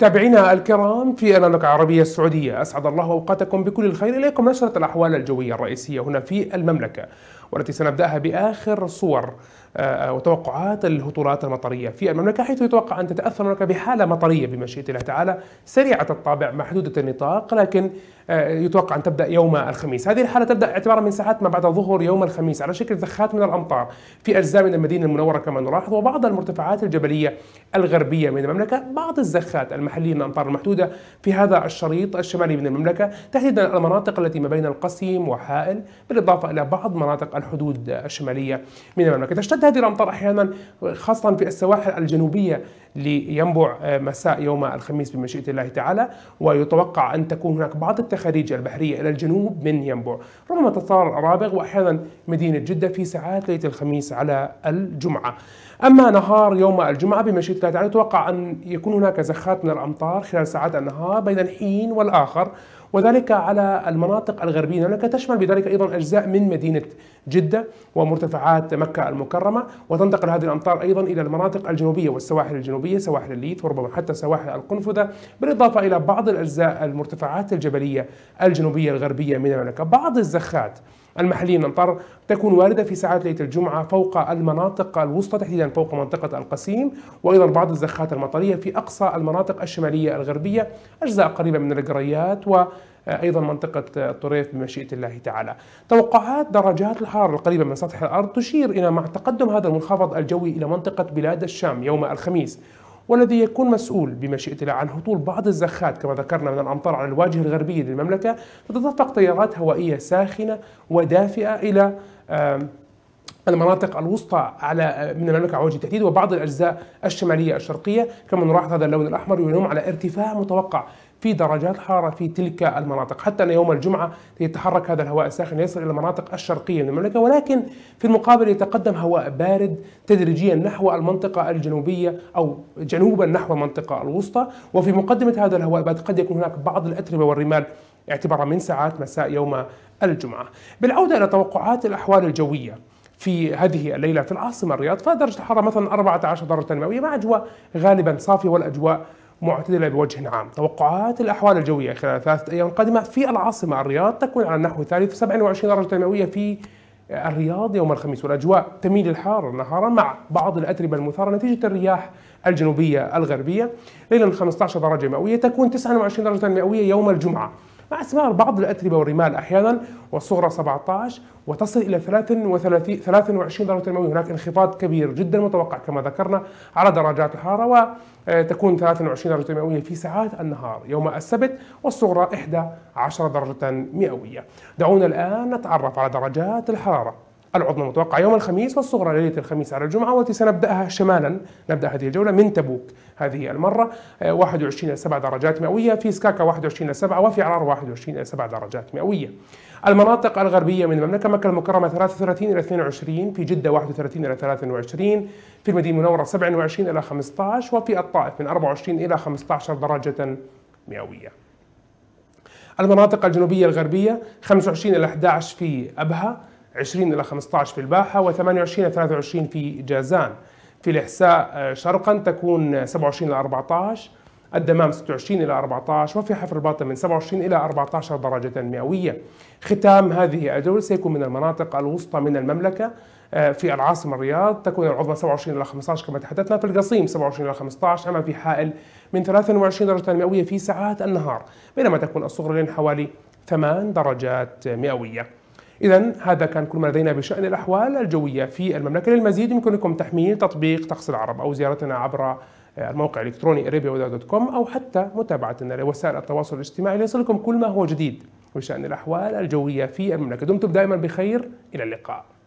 متابعينا الكرام في المملكة العربية السعودية أسعد الله أوقاتكم بكل الخير إليكم نشرة الأحوال الجوية الرئيسية هنا في المملكة والتي سنبدأها بآخر صور آه، وتوقعات الهطولات المطريه في المملكه حيث يتوقع ان تتاثر المملكه بحاله مطريه بمشيئه الله تعالى سريعه الطابع محدوده النطاق لكن آه، يتوقع ان تبدا يوم الخميس، هذه الحاله تبدا اعتبارا من ساعات ما بعد ظهر يوم الخميس على شكل ذخات من الامطار في اجزاء من المدينه المنوره كما نلاحظ وبعض المرتفعات الجبليه الغربيه من المملكه، بعض الزخات المحليه من الامطار المحدوده في هذا الشريط الشمالي من المملكه تحديدا المناطق التي ما بين القسيم وحائل بالاضافه الى بعض مناطق الحدود الشماليه من المملكه، تشتد تشهد هذه الأمطار أحيانا خاصة في السواحل الجنوبية لينبع آه، مساء يوم الخميس بمشيئة الله تعالى ويتوقع أن تكون هناك بعض التخاريج البحرية إلى الجنوب من ينبع ربما تطار الأرابغ وأحيانا مدينة جدة في ساعات ليلة الخميس على الجمعة أما نهار يوم الجمعة بمشيئة الله تعالى يتوقع أن يكون هناك زخات من الأمطار خلال ساعات النهار بين الحين والآخر وذلك على المناطق الغربية المملكة تشمل بذلك أيضا أجزاء من مدينة جدة ومرتفعات مكة المكرمة وتنتقل هذه الأمطار أيضا إلى المناطق الجنوبية والسواحل الجنوبية سواحل الليث وربما حتى سواحل القنفذة بالإضافة إلى بعض الأجزاء المرتفعات الجبلية الجنوبية الغربية من المملكة بعض الزخات المحلية من الأمطار تكون واردة في ساعات ليلة الجمعة فوق المناطق الوسطى تحديدا فوق منطقة القسيم وأيضا بعض الزخات المطرية في أقصى المناطق الشمالية الغربية أجزاء قريبة من القريات و ايضا منطقه الطريف بمشيئه الله تعالى. توقعات درجات الحراره القريبه من سطح الارض تشير الى مع تقدم هذا المنخفض الجوي الى منطقه بلاد الشام يوم الخميس والذي يكون مسؤول بمشيئة الله عن هطول بعض الزخات كما ذكرنا من الأمطار على الواجهة الغربية للمملكة تتدفق تيارات هوائية ساخنة ودافئة إلى المناطق الوسطى على آه، من المملكه على وجه التحديد وبعض الاجزاء الشماليه الشرقيه كما نلاحظ هذا اللون الاحمر ينم على ارتفاع متوقع في درجات حرارة في تلك المناطق حتى أن يوم الجمعة يتحرك هذا الهواء الساخن يصل إلى المناطق الشرقية من المملكة ولكن في المقابل يتقدم هواء بارد تدريجيا نحو المنطقة الجنوبية أو جنوبا نحو المنطقة الوسطى وفي مقدمة هذا الهواء بعد قد يكون هناك بعض الأتربة والرمال اعتبارا من ساعات مساء يوم الجمعة بالعودة إلى توقعات الأحوال الجوية في هذه الليلة في العاصمة الرياض فدرجة الحرارة مثلا 14 درجة مئوية مع أجواء غالبا صافية والأجواء معتدلة بوجه عام توقعات الأحوال الجوية خلال ثلاثة أيام قادمة في العاصمة الرياض تكون على نحو ثالث 27 درجة مئوية في الرياض يوم الخميس والأجواء تميل الحارة نهارا مع بعض الأتربة المثارة نتيجة الرياح الجنوبية الغربية ليلا 15 درجة مئوية تكون 29 درجة مئوية يوم الجمعة مع استمرار بعض الأتربة والرمال أحيانا والصغرى 17 وتصل إلى 33 23 درجة مئوية هناك انخفاض كبير جدا متوقع كما ذكرنا على درجات الحرارة وتكون آه، 23 درجة مئوية في ساعات النهار يوم السبت والصغرى 11 درجة مئوية دعونا الآن نتعرف على درجات الحرارة العظمى متوقعة يوم الخميس والصغرى ليلة الخميس على الجمعة والتي سنبدأها شمالا نبدأ هذه الجولة من تبوك هذه المرة 21 آه، إلى 7 درجات مئوية في سكاكا 21 إلى 7 وفي عرار 21 إلى 7 درجات مئوية المناطق الغربية من المملكة مكة المكرمة 33 إلى 22 في جدة 31 إلى 23 في المدينة المنورة 27 إلى 15 وفي الطائف من 24 إلى 15 درجة مئوية المناطق الجنوبية الغربية 25 إلى 11 في أبها 20 إلى 15 في الباحة و28 إلى 23 في جازان في الإحساء آه، شرقا تكون 27 إلى 14 الدمام 26 إلى 14 وفي حفر الباطن من 27 إلى 14 درجة مئوية ختام هذه الجولة سيكون من المناطق الوسطى من المملكة آه، في العاصمة الرياض تكون العظمى 27 إلى 15 كما تحدثنا في القصيم 27 إلى 15 أما في حائل من 23 درجة مئوية في ساعات النهار بينما تكون الصغرى لين حوالي 8 درجات مئوية إذا هذا كان كل ما لدينا بشأن الأحوال الجوية في المملكة للمزيد يمكنكم تحميل تطبيق طقس العرب أو زيارتنا عبر الموقع الإلكتروني arabia أو حتى متابعتنا لوسائل التواصل الاجتماعي ليصلكم كل ما هو جديد بشأن الأحوال الجوية في المملكة دمتم دائما بخير إلى اللقاء